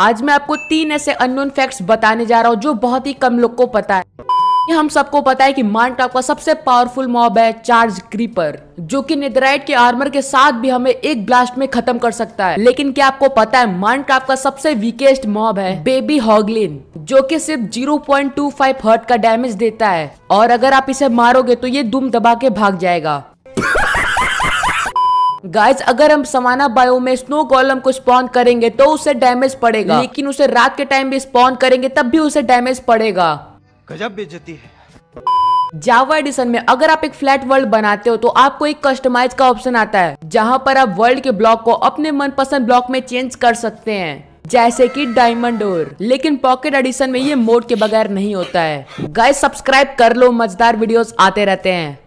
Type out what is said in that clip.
आज मैं आपको तीन ऐसे अननोन फैक्ट्स बताने जा रहा हूँ जो बहुत ही कम लोग को पता है ये हम सबको पता है कि माइनक्राफ्ट का सबसे पावरफुल मॉब है चार्ज क्रीपर जो कि निद्राइट के आर्मर के साथ भी हमें एक ब्लास्ट में खत्म कर सकता है लेकिन क्या आपको पता है माइनक्राफ्ट का सबसे वीकेस्ट मॉब है बेबी हॉगलिन जो कि सिर्फ 0.25 हर्ट का डैमेज देता है और अगर आप इसे मारोगे तो ये दुम दबा के भाग जाएगा गाइस अगर हम समाना बायो में स्नो गोलम को स्पॉन करेंगे तो उसे डैमेज पड़ेगा लेकिन उसे रात के टाइम भी स्पॉन करेंगे तब भी उसे डैमेज पड़ेगा गजब बेचती है जावा एडिशन में अगर आप एक फ्लैट वर्ल्ड बनाते हो तो आपको एक कस्टमाइज का ऑप्शन आता है जहां पर आप वर्ल्ड के ब्लॉक को अपने मनपसंद ब्लॉक में चेंज कर सकते हैं जैसे कि डायमंड डोर लेकिन पॉकेट एडिशन में ये मोड के बगैर नहीं होता है गाइस सब्सक्राइब कर लो मजेदार वीडियोस आते रहते हैं